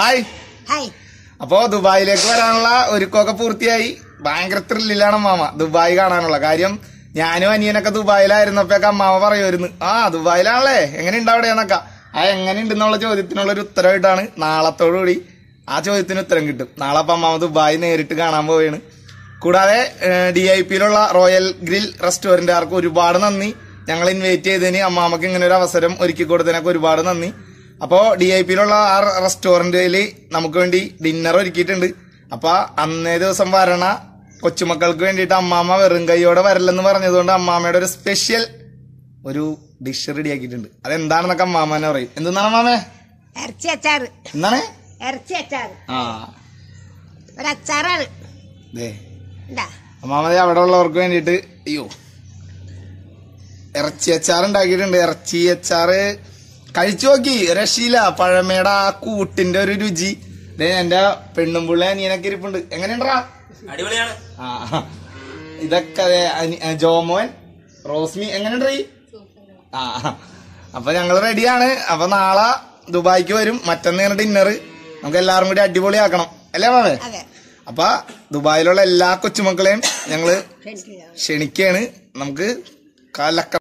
hi hi അപ്പോ ദുബായിലേക്ക് വരാനുള്ള ഒരുക്കമൊക്കെ പൂർത്തിയായി ഭയങ്കര ത്രില്ലിലാണ് മാമ ദുബായ് കാണാനുള്ള കാര്യം ഞാനും അനിയനൊക്കെ ദുബായിലായിരുന്നപ്പോഴൊക്കെ അമ്മാവ പറയുമായിരുന്നു ആ ദുബായിലാണല്ലേ എങ്ങനെ അവിടെ എന്നൊക്കെ ആ എങ്ങനെ ഉണ്ടെന്നുള്ള ചോദ്യത്തിനുള്ള ഒരു ഉത്തരവായിട്ടാണ് നാളത്തോടുകൂടി ആ ചോദ്യത്തിന് ഉത്തരം കിട്ടും നാളെ അപ്പം അമ്മാവ ദുബായ് നേരിട്ട് കാണാൻ പോവുകയാണ് കൂടാതെ ഡി ഐ പിയിലുള്ള റോയൽ ഗ്രിൽ റെസ്റ്റോറൻറ്റുകാർക്ക് ഒരുപാട് നന്ദി ഞങ്ങൾ ഇൻവൈറ്റ് ചെയ്തതിന് അമ്മാമക്ക് ഇങ്ങനെ ഒരു അവസരം ഒരുക്കി കൊടുത്തതിനൊക്കെ ഒരുപാട് നന്ദി അപ്പോ ഡി ഐ പിയിലുള്ള ആ റെസ്റ്റോറന്റിൽ നമുക്ക് വേണ്ടി ഡിന്നർ ഒരുക്കിയിട്ടുണ്ട് അപ്പൊ അന്നേ ദിവസം വരണ കൊച്ചുമക്കൾക്ക് വേണ്ടിയിട്ട് അമ്മാമ്മ വെറും കൈയോടെ വരല്ലെന്ന് പറഞ്ഞതുകൊണ്ട് അമ്മാമ്മയുടെ ഒരു സ്പെഷ്യൽ ഒരു ഡിഷ് റെഡിയാക്കിയിട്ടുണ്ട് അതെന്താണെന്നൊക്കെ അമ്മാമ്മനെ പറയും എന്താണ് അമ്മാമേ ഇറച്ചി അച്ചാർ എന്താണ് ഇറച്ചി അച്ചാർ ആ ഒരു അച്ചാറാണ് അമ്മാമതി അവിടെ ഉള്ളവർക്ക് വേണ്ടിയിട്ട് അയ്യോ ഇറച്ചി അച്ചാർ ഉണ്ടാക്കിയിട്ടുണ്ട് ഇറച്ചി അച്ചാറ് കഴിച്ചു നോക്കി രക്ഷയില്ല പഴമയുടെ ആ കൂട്ടിന്റെ ഒരു രുചി എന്റെ പെണ്ണുമ്പിള്ള അനിയനൊക്കെ ഇരിപ്പുണ്ട് എങ്ങനെയുണ്ടാ അടിപൊളിയാണ് ഇതൊക്കെ ജോമോൻ റോസ്മി എങ്ങനെയുണ്ട് ആ അപ്പൊ ഞങ്ങൾ റെഡിയാണ് അപ്പൊ നാളെ ദുബായിക്ക് വരും മറ്റന്നേരം ഡിന്നർ നമുക്ക് എല്ലാവരും കൂടി അടിപൊളിയാക്കണം അല്ലേ മാമേ അപ്പൊ ദുബായിലുള്ള എല്ലാ കൊച്ചുമക്കളെയും ഞങ്ങള് ക്ഷണിക്കാണ് നമുക്ക് കാലക്ക